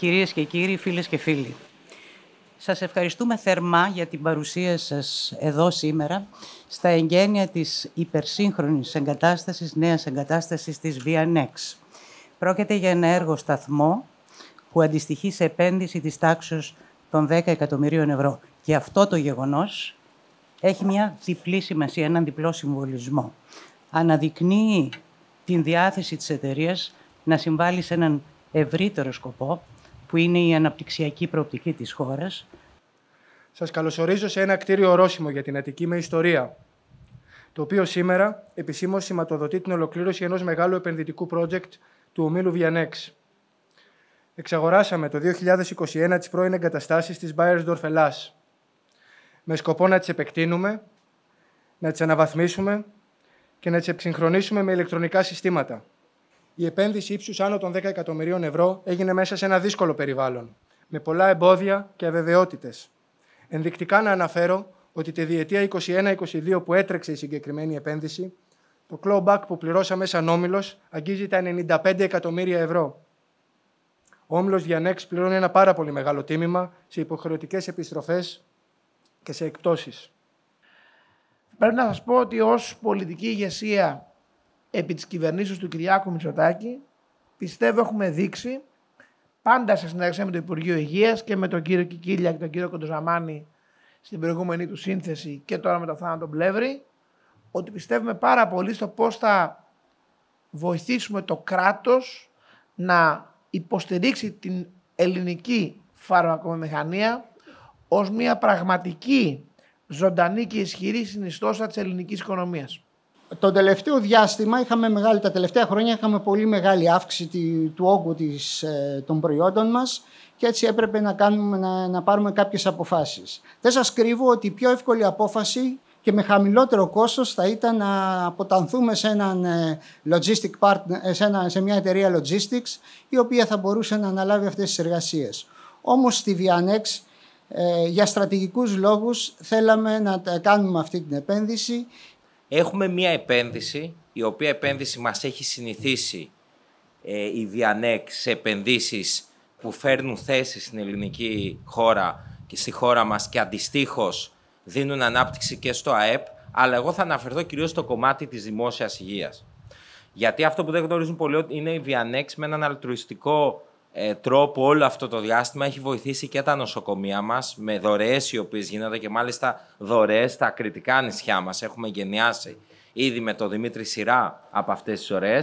Κυρίες και κύριοι, φίλες και φίλοι. Σας ευχαριστούμε θερμά για την παρουσία σας εδώ σήμερα στα εγγένεια της υπερσύγχρονης εγκατάστασης, νέας εγκατάστασης της VNX. Πρόκειται για ένα έργο σταθμό που αντιστοιχεί σε επένδυση της τάξης των 10 εκατομμυρίων ευρώ. Και αυτό το γεγονός έχει μια διπλή σημασία, έναν διπλό συμβολισμό. Αναδεικνύει την διάθεση της εταιρείας να συμβάλλει σε έναν ευρύτερο σκοπό, που είναι η αναπτυξιακή προοπτική της χώρας. Σας καλωσορίζω σε ένα κτίριο ορόσημο για την Αττική με ιστορία, το οποίο σήμερα επισήμως σηματοδοτεί την ολοκλήρωση ενός μεγάλου επενδυτικού project του ομίλου Βιανέξ. Εξαγοράσαμε το 2021 τις πρώην εγκαταστάσεις της Bayersdorf Ελλάς, με σκοπό να τις επεκτείνουμε, να τις αναβαθμίσουμε και να τις εξυγχρονίσουμε με ηλεκτρονικά συστήματα. Η επένδυση ύψους άνω των 10 εκατομμυρίων ευρώ έγινε μέσα σε ένα δύσκολο περιβάλλον, με πολλά εμπόδια και αβεβαιότητες. Ενδεικτικά να αναφέρω ότι τη διετία 21-22 που έτρεξε η συγκεκριμένη επένδυση, το clawback που πληρώσαμε σαν όμιλος αγγίζει τα 95 εκατομμύρια ευρώ. Ο όμιλο Διανέξ πληρώνει ένα πάρα πολύ μεγάλο τίμημα σε υποχρεωτικές επιστροφές και σε εκπτώσεις. Πρέπει να σας πω ότι ως πολιτική ηγεσία επί της κυβερνήσεως του Κυριάκου Μητσοτάκη πιστεύω έχουμε δείξει πάντα σε συνεργασία με το Υπουργείο Υγείας και με τον κύριο Κικίλια και τον κύριο Κοντοζαμάνη στην προηγούμενη του σύνθεση και τώρα με τον Θάνατο Πλεύρη, ότι πιστεύουμε πάρα πολύ στο πώς θα βοηθήσουμε το κράτος να υποστηρίξει την ελληνική φαρμακομηχανία ως μια πραγματική ζωντανή και ισχυρή συνιστόσα της ελληνικής οικονομίας. Το τελευταίο διάστημα, είχαμε μεγάλη, τα τελευταία χρόνια είχαμε πολύ μεγάλη αύξηση του όγκου της, ε, των προϊόντων μας και έτσι έπρεπε να, κάνουμε, να, πάρουμε κάποιες αποφάσεις. Δεν σας κρύβω ότι η πιο εύκολη απόφαση και με χαμηλότερο κόστος θα ήταν να αποτανθούμε σε, έναν ε, logistic partner, ε, σε, ένα, σε μια εταιρεία logistics η οποία θα μπορούσε να αναλάβει αυτές τις εργασίες. Όμως στη Vianex για στρατηγικούς λόγους θέλαμε να κάνουμε αυτή την επένδυση Έχουμε μία επένδυση, η οποία επένδυση μας έχει συνηθίσει ε, η Διανέκ σε επενδύσεις που φέρνουν θέσεις στην ελληνική χώρα και στη χώρα μας και αντιστοίχως δίνουν ανάπτυξη και στο ΑΕΠ, αλλά εγώ θα αναφερθώ κυρίως στο κομμάτι της δημόσιας υγείας. Γιατί αυτό που δεν γνωρίζουν πολλοί είναι η Βιανέξ με έναν αλτρουιστικό ε, τρόπο όλο αυτό το διάστημα έχει βοηθήσει και τα νοσοκομεία μας με δωρεές οι οποίες γίνονται και μάλιστα δωρεές στα κριτικά νησιά μας. Έχουμε γενιάσει ήδη με τον Δημήτρη Σειρά από αυτές τις ωραίε.